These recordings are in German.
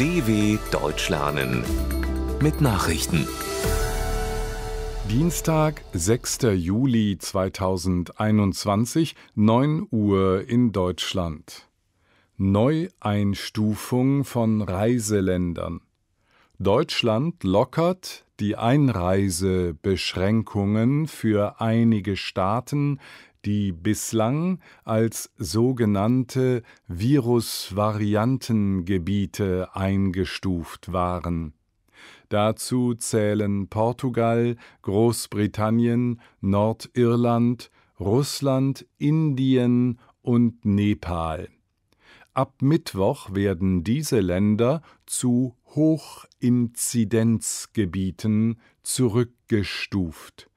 DW Deutsch lernen mit Nachrichten. Dienstag, 6. Juli 2021, 9 Uhr in Deutschland. Neueinstufung von Reiseländern. Deutschland lockert die Einreisebeschränkungen für einige Staaten die bislang als sogenannte Virusvariantengebiete eingestuft waren. Dazu zählen Portugal, Großbritannien, Nordirland, Russland, Indien und Nepal. Ab Mittwoch werden diese Länder zu Hochinzidenzgebieten zurückgestuft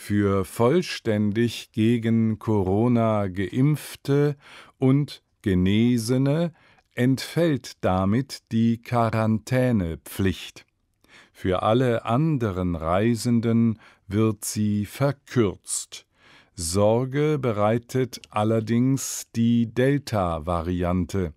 für vollständig gegen Corona geimpfte und Genesene entfällt damit die Quarantänepflicht. Für alle anderen Reisenden wird sie verkürzt. Sorge bereitet allerdings die Delta-Variante.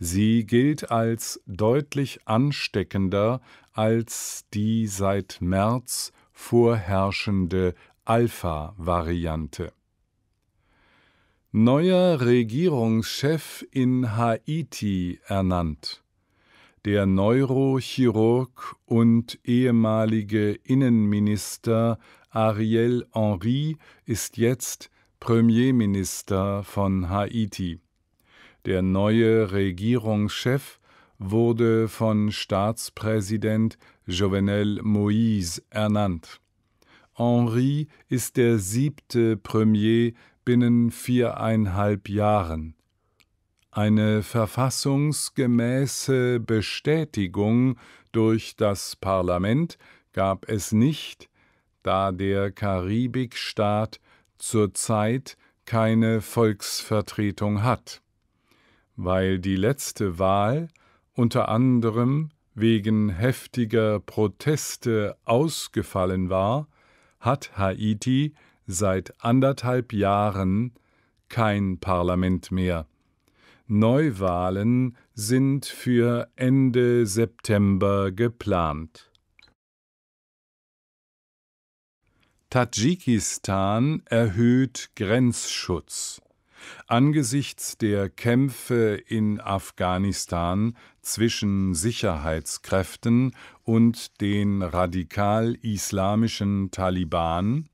Sie gilt als deutlich ansteckender als die seit März vorherrschende Alpha-Variante. Neuer Regierungschef in Haiti ernannt. Der Neurochirurg und ehemalige Innenminister Ariel Henry ist jetzt Premierminister von Haiti. Der neue Regierungschef wurde von Staatspräsident Jovenel Moïse ernannt. Henri ist der siebte Premier binnen viereinhalb Jahren. Eine verfassungsgemäße Bestätigung durch das Parlament gab es nicht, da der Karibikstaat zurzeit keine Volksvertretung hat. Weil die letzte Wahl unter anderem wegen heftiger Proteste ausgefallen war, hat Haiti seit anderthalb Jahren kein Parlament mehr. Neuwahlen sind für Ende September geplant. Tadschikistan erhöht Grenzschutz. Angesichts der Kämpfe in Afghanistan zwischen Sicherheitskräften und den radikal-islamischen Taliban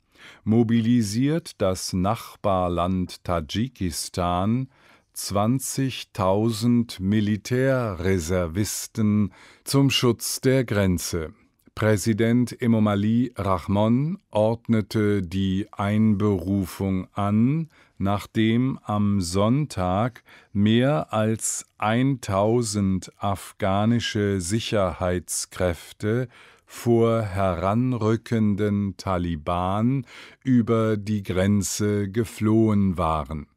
mobilisiert das Nachbarland Tadschikistan 20.000 Militärreservisten zum Schutz der Grenze. Präsident Emomali Rahmon ordnete die Einberufung an, nachdem am Sonntag mehr als 1000 afghanische Sicherheitskräfte vor heranrückenden Taliban über die Grenze geflohen waren.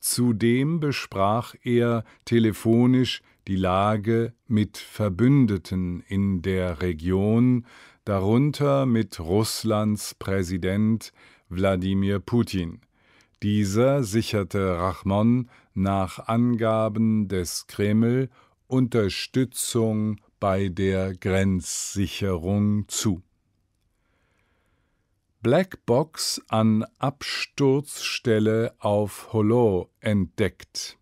Zudem besprach er telefonisch die Lage mit Verbündeten in der Region, darunter mit Russlands Präsident Wladimir Putin. Dieser sicherte Rachmon nach Angaben des Kreml Unterstützung bei der Grenzsicherung zu. Blackbox an Absturzstelle auf Holo entdeckt.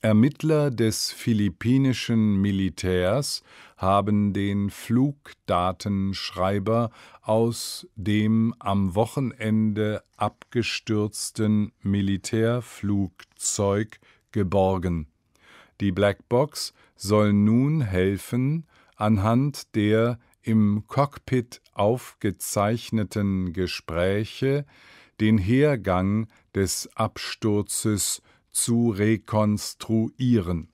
Ermittler des philippinischen Militärs haben den Flugdatenschreiber aus dem am Wochenende abgestürzten Militärflugzeug geborgen. Die Blackbox soll nun helfen, anhand der im Cockpit aufgezeichneten Gespräche den Hergang des Absturzes zu rekonstruieren.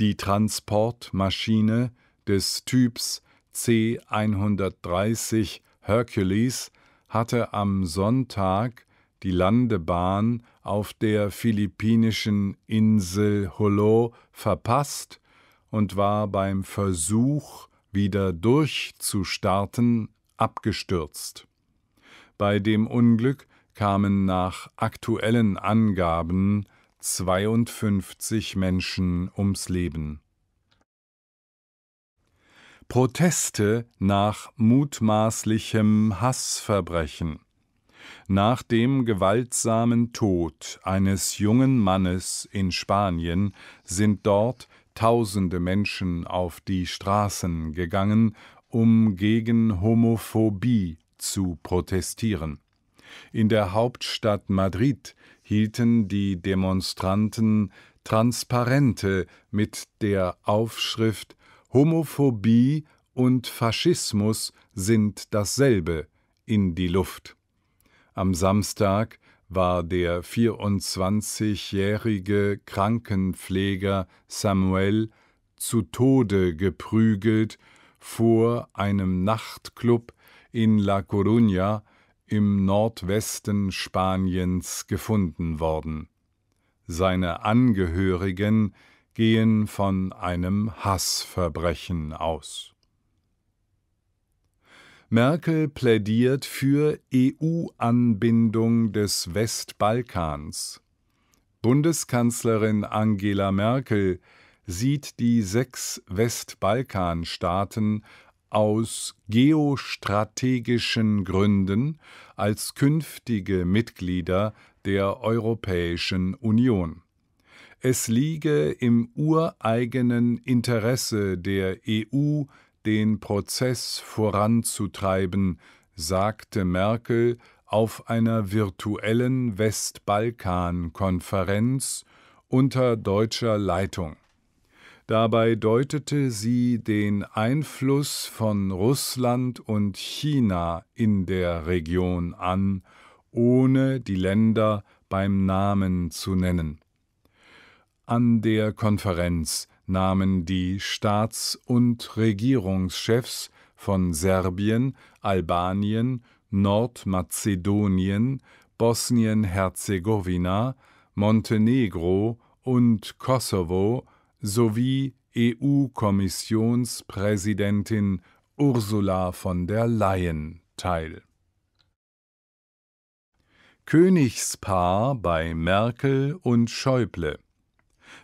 Die Transportmaschine des Typs C130 Hercules hatte am Sonntag die Landebahn auf der philippinischen Insel Holo verpasst und war beim Versuch, wieder durchzustarten, abgestürzt. Bei dem Unglück kamen nach aktuellen Angaben 52 Menschen ums Leben. Proteste nach mutmaßlichem Hassverbrechen. Nach dem gewaltsamen Tod eines jungen Mannes in Spanien sind dort tausende Menschen auf die Straßen gegangen, um gegen Homophobie zu protestieren. In der Hauptstadt Madrid hielten die Demonstranten Transparente mit der Aufschrift Homophobie und Faschismus sind dasselbe in die Luft. Am Samstag war der 24-jährige Krankenpfleger Samuel zu Tode geprügelt vor einem Nachtclub in La Coruña im Nordwesten Spaniens gefunden worden. Seine Angehörigen gehen von einem Hassverbrechen aus. Merkel plädiert für EU-Anbindung des Westbalkans. Bundeskanzlerin Angela Merkel sieht die sechs Westbalkanstaaten aus geostrategischen Gründen als künftige Mitglieder der Europäischen Union. Es liege im ureigenen Interesse der EU, den Prozess voranzutreiben, sagte Merkel auf einer virtuellen Westbalkan-Konferenz unter deutscher Leitung. Dabei deutete sie den Einfluss von Russland und China in der Region an, ohne die Länder beim Namen zu nennen. An der Konferenz nahmen die Staats- und Regierungschefs von Serbien, Albanien, Nordmazedonien, Bosnien-Herzegowina, Montenegro und Kosovo sowie EU-Kommissionspräsidentin Ursula von der Leyen teil. Königspaar bei Merkel und Schäuble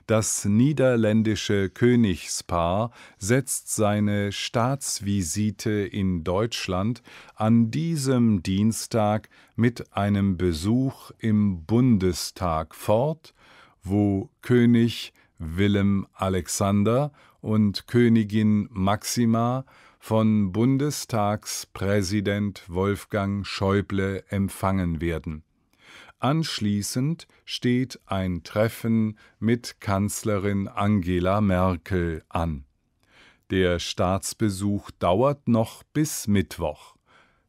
Das niederländische Königspaar setzt seine Staatsvisite in Deutschland an diesem Dienstag mit einem Besuch im Bundestag fort, wo König Willem Alexander und Königin Maxima von Bundestagspräsident Wolfgang Schäuble empfangen werden. Anschließend steht ein Treffen mit Kanzlerin Angela Merkel an. Der Staatsbesuch dauert noch bis Mittwoch.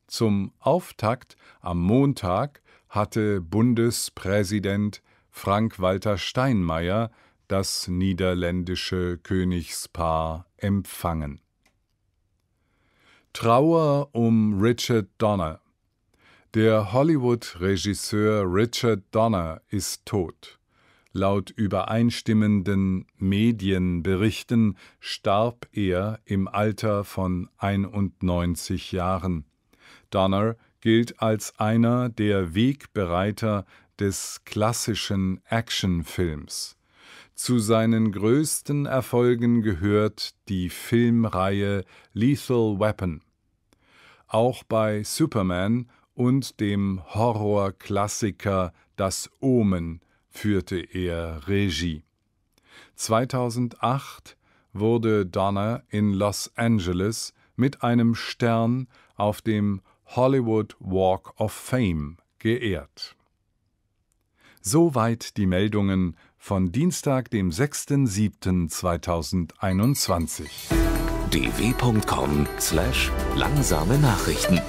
Zum Auftakt am Montag hatte Bundespräsident Frank-Walter Steinmeier das niederländische Königspaar empfangen. Trauer um Richard Donner. Der Hollywood-Regisseur Richard Donner ist tot. Laut übereinstimmenden Medienberichten starb er im Alter von 91 Jahren. Donner gilt als einer der Wegbereiter des klassischen Actionfilms. Zu seinen größten Erfolgen gehört die Filmreihe Lethal Weapon. Auch bei Superman und dem Horrorklassiker Das Omen führte er Regie. 2008 wurde Donner in Los Angeles mit einem Stern auf dem Hollywood Walk of Fame geehrt. Soweit die Meldungen von Dienstag, dem 6.7.2021. dw.com/langsame Nachrichten